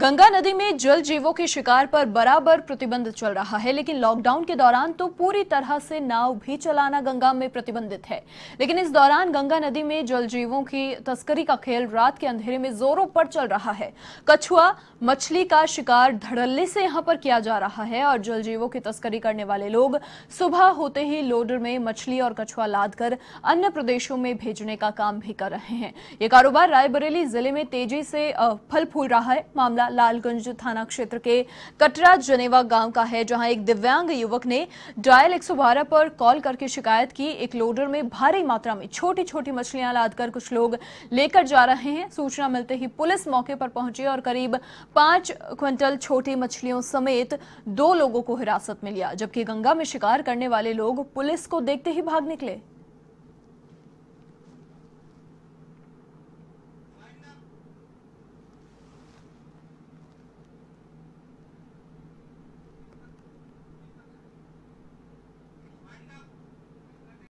गंगा नदी में जल जीवों के शिकार पर बराबर प्रतिबंध चल रहा है लेकिन लॉकडाउन के दौरान तो पूरी तरह से नाव भी चलाना गंगा में प्रतिबंधित है लेकिन इस दौरान गंगा नदी में जल जीवों की तस्करी का खेल रात के अंधेरे में जोरों पर चल रहा है कछुआ मछली का शिकार धड़ल्ले से यहाँ पर किया जा रहा है और जल जीवों की तस्करी करने वाले लोग सुबह होते ही लोडर में मछली और कछुआ लाद अन्य प्रदेशों में भेजने का काम भी कर रहे हैं ये कारोबार रायबरेली जिले में तेजी से फल फूल रहा है मामला मामला लालगंज थाना क्षेत्र के कटरा जनेवा गांव का है जहां एक दिव्यांग युवक ने डायल 112 पर कॉल करके शिकायत की एक लोडर में भारी मात्रा में छोटी छोटी मछलियां लादकर कुछ लोग लेकर जा रहे हैं सूचना मिलते ही पुलिस मौके पर पहुंची और करीब पांच क्विंटल छोटी मछलियों समेत दो लोगों को हिरासत में लिया जबकि गंगा में शिकार करने वाले लोग पुलिस को देखते ही भाग निकले